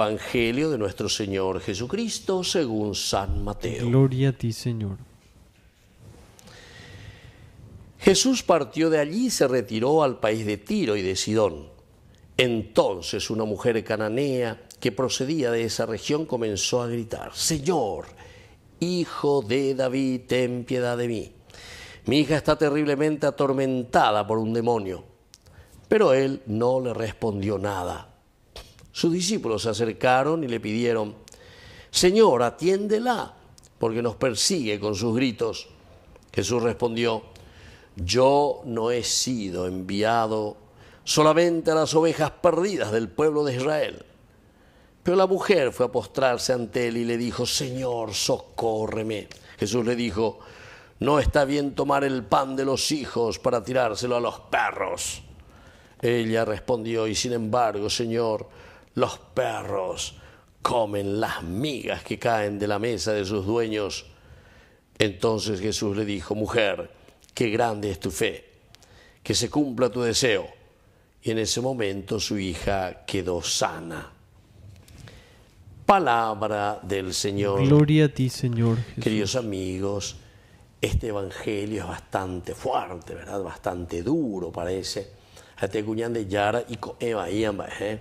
Evangelio de nuestro Señor Jesucristo según San Mateo. Gloria a ti, Señor. Jesús partió de allí y se retiró al país de Tiro y de Sidón. Entonces una mujer cananea que procedía de esa región comenzó a gritar, Señor, Hijo de David, ten piedad de mí. Mi hija está terriblemente atormentada por un demonio. Pero él no le respondió nada. Sus discípulos se acercaron y le pidieron, Señor, atiéndela, porque nos persigue con sus gritos. Jesús respondió, Yo no he sido enviado solamente a las ovejas perdidas del pueblo de Israel. Pero la mujer fue a postrarse ante él y le dijo, Señor, socórreme. Jesús le dijo, no está bien tomar el pan de los hijos para tirárselo a los perros. Ella respondió, y sin embargo, Señor, los perros comen las migas que caen de la mesa de sus dueños. Entonces Jesús le dijo, mujer, qué grande es tu fe, que se cumpla tu deseo. Y en ese momento su hija quedó sana. Palabra del Señor. Gloria a ti, Señor. Queridos amigos, este evangelio es bastante fuerte, ¿verdad? Bastante duro, parece. Hasta de Yara y ¿eh?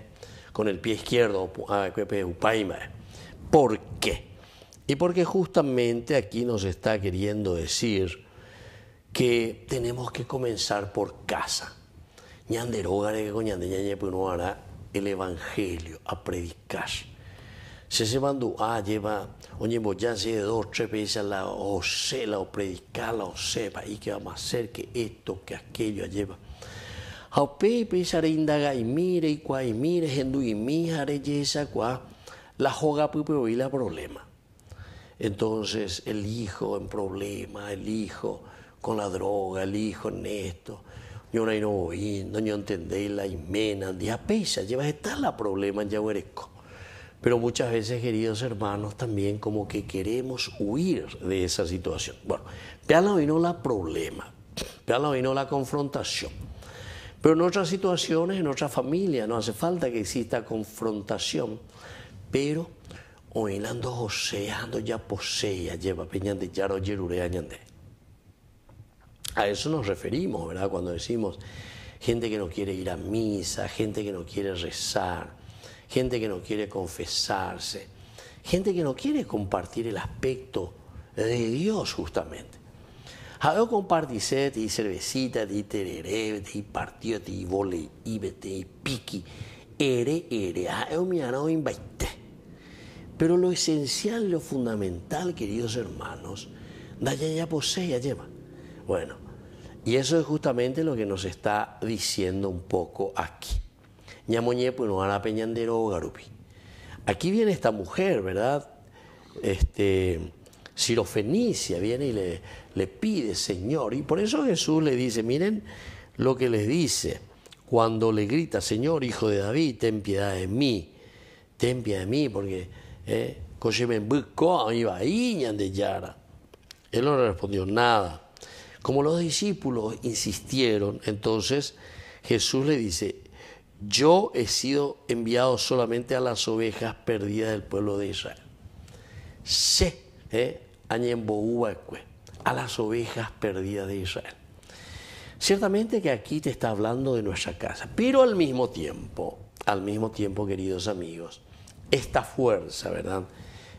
con el pie izquierdo, ah, ¿por qué? Y porque justamente aquí nos está queriendo decir que tenemos que comenzar por casa. Pues el Evangelio, a predicar. Se se a ah, lleva, oye, ya se de dos, tres veces la ocela o predicar la sepa y que vamos a hacer que esto, que aquello lleva. Haupepe sarindaga y mire y cua y mire, y mi cua, la joga y la problema. Entonces el hijo en problema, el hijo con la droga, el hijo en esto, yo no no no entendé la inmena, día ah, pesa, llevas está la problema en Yahueresco. Pero muchas veces, queridos hermanos, también como que queremos huir de esa situación. Bueno, ya la vino la problema, ya la vino la confrontación. Pero en otras situaciones, en otras familias, no hace falta que exista confrontación. Pero o José, ando ya posee, lleva peñante, yaro, yerurea, A eso nos referimos, ¿verdad? Cuando decimos gente que no quiere ir a misa, gente que no quiere rezar, gente que no quiere confesarse, gente que no quiere compartir el aspecto de Dios justamente. Había compartirse de cervecita, tereré, de partido, de volei, ah, de piqui, ere, ere, Pero lo esencial, lo fundamental, queridos hermanos, da ya posee, ya lleva. Bueno, y eso es justamente lo que nos está diciendo un poco aquí. moñé, pues no hará peñandero garupi. Aquí viene esta mujer, ¿verdad? Este fenicia viene y le, le pide, Señor. Y por eso Jesús le dice, miren lo que les dice, cuando le grita, Señor, hijo de David, ten piedad de mí, ten piedad de mí, porque eh, mi de Yara. Él no le respondió nada. Como los discípulos insistieron, entonces Jesús le dice, yo he sido enviado solamente a las ovejas perdidas del pueblo de Israel. Sí, ¿eh? Pues, a las ovejas perdidas de Israel. Ciertamente que aquí te está hablando de nuestra casa, pero al mismo tiempo, al mismo tiempo, queridos amigos, esta fuerza, ¿verdad?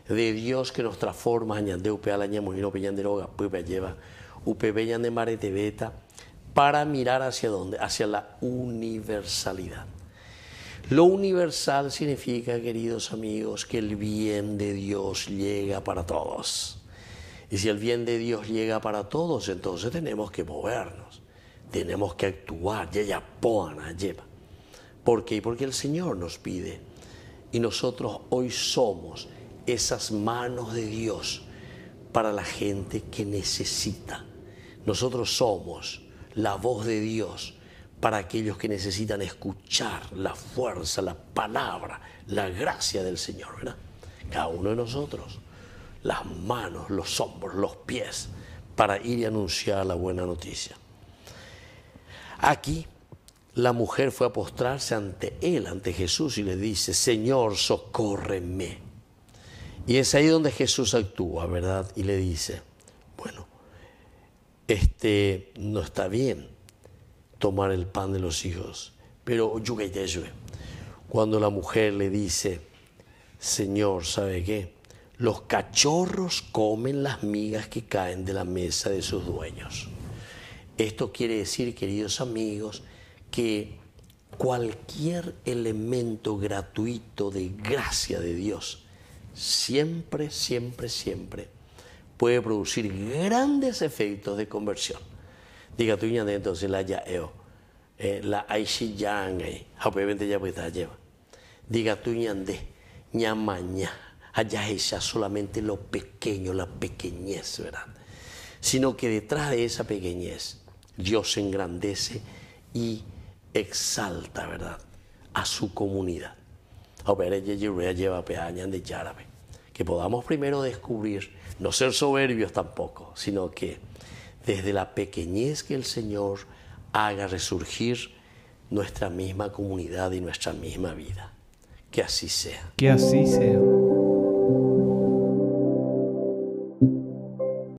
De Dios que nos transforma, añandeu peñan de peñanderoga, pupe lleva, peñan de beta, para mirar hacia dónde, hacia la universalidad. Lo universal significa, queridos amigos, que el bien de Dios llega para todos y si el bien de Dios llega para todos, entonces tenemos que movernos, tenemos que actuar, ya poana lleva. ¿Por qué? Porque el Señor nos pide. Y nosotros hoy somos esas manos de Dios para la gente que necesita. Nosotros somos la voz de Dios para aquellos que necesitan escuchar la fuerza, la palabra, la gracia del Señor, Cada uno de nosotros las manos, los hombros, los pies, para ir y anunciar la buena noticia. Aquí la mujer fue a postrarse ante él, ante Jesús, y le dice, Señor, socórreme. Y es ahí donde Jesús actúa, ¿verdad? Y le dice, bueno, este no está bien tomar el pan de los hijos, pero Cuando la mujer le dice, Señor, ¿sabe qué? Los cachorros comen las migas que caen de la mesa de sus dueños. Esto quiere decir, queridos amigos, que cualquier elemento gratuito de gracia de Dios siempre, siempre, siempre puede producir grandes efectos de conversión. Diga tu entonces la yaeo, eh, la aishi yang, eh, obviamente ya pues lleva. Diga tu ñande, ñamaña es ya solamente lo pequeño, la pequeñez, ¿verdad? Sino que detrás de esa pequeñez Dios engrandece y exalta, ¿verdad? A su comunidad. lleva de Yarabe. Que podamos primero descubrir, no ser soberbios tampoco, sino que desde la pequeñez que el Señor haga resurgir nuestra misma comunidad y nuestra misma vida. Que así sea. Que así sea.